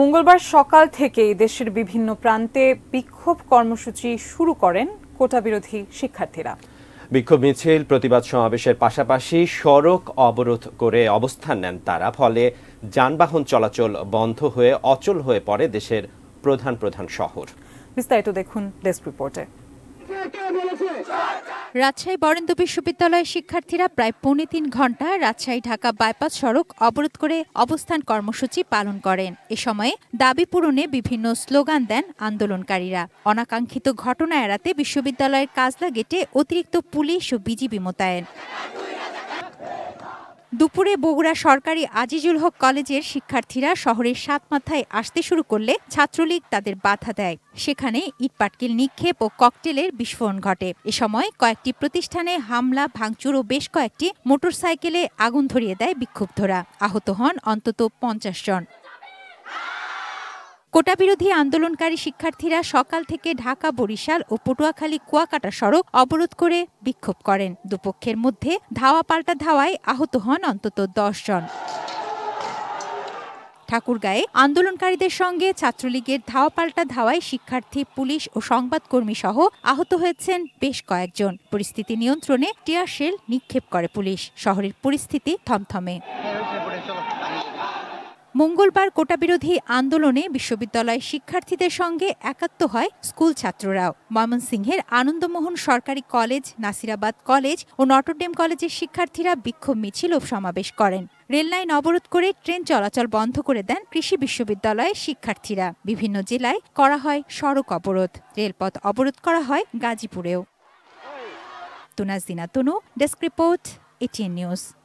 মঙ্গলবার সকাল থেকেই দেশের বিভিন্ন প্রান্তে বিক্ষোভ কর্মসূচি শুরু করেন কোটাবিরোধী শিক্ষার্থীরা বিক্ষোভ মিছিল প্রতিবাদ সমাবেশের পাশাপাশি সড়ক অবরোধ করে অবস্থান নেন তারা ফলে যানবাহন চলাচল বন্ধ হয়ে অচল হয়ে পড়ে দেশের প্রধান প্রধান শহর বিস্তারিত দেখুন ডেস্ক রিপোর্টে রাজশাহী বরেন্দ্র বিশ্ববিদ্যালয়ের শিক্ষার্থীরা প্রায় পৌনে তিন ঘন্টা রাজশাহী ঢাকা বাইপাস সড়ক অবরোধ করে অবস্থান কর্মসূচি পালন করেন এ সময়ে দাবি পূরণে বিভিন্ন স্লোগান দেন আন্দোলনকারীরা অনাকাঙ্ক্ষিত ঘটনা এড়াতে বিশ্ববিদ্যালয়ের কাজলা গেটে অতিরিক্ত পুলিশ ও বিজিবি মোতায়েন দুপুরে বগুড়া সরকারি আজিজুল হক কলেজের শিক্ষার্থীরা শহরের সাত মাথায় আসতে শুরু করলে ছাত্রলীগ তাদের বাধা দেয় সেখানে ইটপাটকিল নিক্ষেপ ও ককটেলের বিস্ফোরণ ঘটে এ সময় কয়েকটি প্রতিষ্ঠানে হামলা ভাঙচুর ও বেশ কয়েকটি মোটরসাইকেলে আগুন ধরিয়ে দেয় বিক্ষুব্ধরা আহত হন অন্তত পঞ্চাশ জন কোটা বিরোধী আন্দোলনকারী শিক্ষার্থীরা সকাল থেকে ঢাকা বরিশাল ও পটুয়াখালী কুয়াকাটা সড়ক অবরোধ করে বিক্ষোভ করেন দুপক্ষের মধ্যে ধাওয়া পাল্টা ধাওয়ায় আহত হন অন্তত দশ জন ঠাকুরগাঁয়ে আন্দোলনকারীদের সঙ্গে ছাত্রলীগের ধাওয়া পাল্টা ধাওয়ায় শিক্ষার্থী পুলিশ ও সংবাদকর্মী সহ আহত হয়েছেন বেশ কয়েকজন পরিস্থিতি নিয়ন্ত্রণে টিয়ারশেল নিক্ষেপ করে পুলিশ শহরের পরিস্থিতি থমথমে মঙ্গলবার কোটাবিরোধী আন্দোলনে বিশ্ববিদ্যালয় শিক্ষার্থীদের সঙ্গে একাত্ম হয় স্কুল ছাত্ররাও ময়মনসিংহের আনন্দমোহন সরকারি কলেজ নাসিরাবাদ কলেজ ও নটরডেম কলেজের শিক্ষার্থীরা বিক্ষোভ মিছিল ও সমাবেশ করেন রেললাইন অবরোধ করে ট্রেন চলাচল বন্ধ করে দেন কৃষি বিশ্ববিদ্যালয়ের শিক্ষার্থীরা বিভিন্ন জেলায় করা হয় সড়ক অবরোধ রেলপথ অবরোধ করা হয় গাজীপুরেও তুনাজদিনা তনু ডেস্ক রিপোর্ট এটিএন নিউজ